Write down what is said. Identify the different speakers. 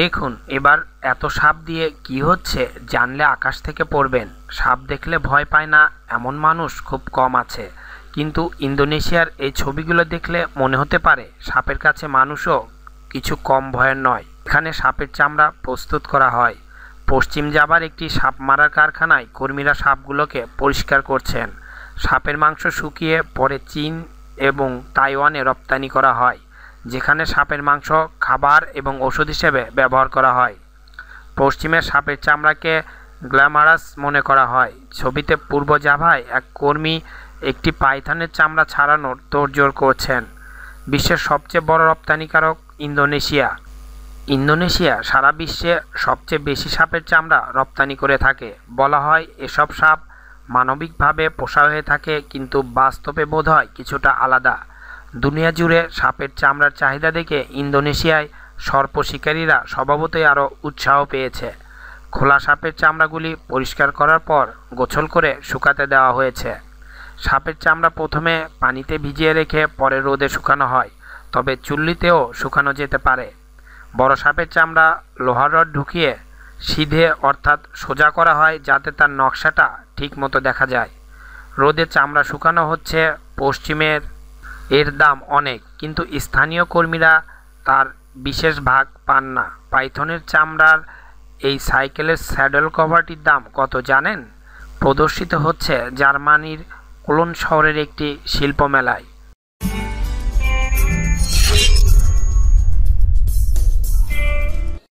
Speaker 1: দেখুন এবার এত সাপ দিয়ে কি হচ্ছে জানলে আকাশ থেকে পড়বেন সাপ দেখলে ভয় পায় না এমন মানুষ খুব কম আছে কিন্তু ইন্দোনেশিয়ার এই ছবিগুলো দেখলে মনে হতে পারে সাপের কাছে মানুষও কিছু কম ভয়ের নয় এখানে সাপের চামড়া প্রস্তুত করা হয় পশ্চিম যাবার একটি সাপ মারার কারখানায় কর্মীরা সাপগুলোকে পরিষ্কার করছেন সাপের মাংস শুকিয়ে পরে চীন এবং তাইওয়ানে রপ্তানি করা হয় যেখানে সাপের মাংস খাবার এবং ওষুধ হিসেবে ব্যবহার করা হয় পশ্চিমে সাপের চামড়াকে গ্ল্যামারাস মনে করা হয় ছবিতে পূর্ব জাভায় এক কর্মী একটি পাইথানের চামড়া ছাড়ানোর তোড়জোড় করছেন বিশ্বের সবচেয়ে বড় রপ্তানিকারক ইন্দোনেশিয়া ইন্দোনেশিয়া সারা বিশ্বে সবচেয়ে বেশি সাপের চামড়া রপ্তানি করে থাকে বলা হয় এসব সাপ মানবিকভাবে পোষা হয়ে থাকে কিন্তু বাস্তবে বোধ হয় কিছুটা আলাদা দুনিয়া জুড়ে সাপের চামড়ার চাহিদা দেখে ইন্দোনেশিয়ায় সর্প শিকারীরা স্বভাবতই আরও উৎসাহ পেয়েছে খোলা সাপের চামড়াগুলি পরিষ্কার করার পর গোছল করে শুকাতে দেওয়া হয়েছে সাপের চামড়া প্রথমে পানিতে ভিজিয়ে রেখে পরে রোদে শুকানো হয় তবে চুল্লিতেও শুকানো যেতে পারে বড় সাপের চামড়া লোহার রড ঢুকিয়ে সিধে অর্থাৎ সোজা করা হয় যাতে তার নকশাটা ঠিকমতো দেখা যায় রোদে চামড়া শুকানো হচ্ছে পশ্চিমের এর দাম অনেক কিন্তু স্থানীয় কর্মীরা তার বিশেষ ভাগ পান না পাইথনের চামড়ার এই সাইকেলের স্যাডেল কভারটির দাম কত জানেন প্রদর্শিত হচ্ছে জার্মানির কোলন শহরের একটি শিল্পমেলায়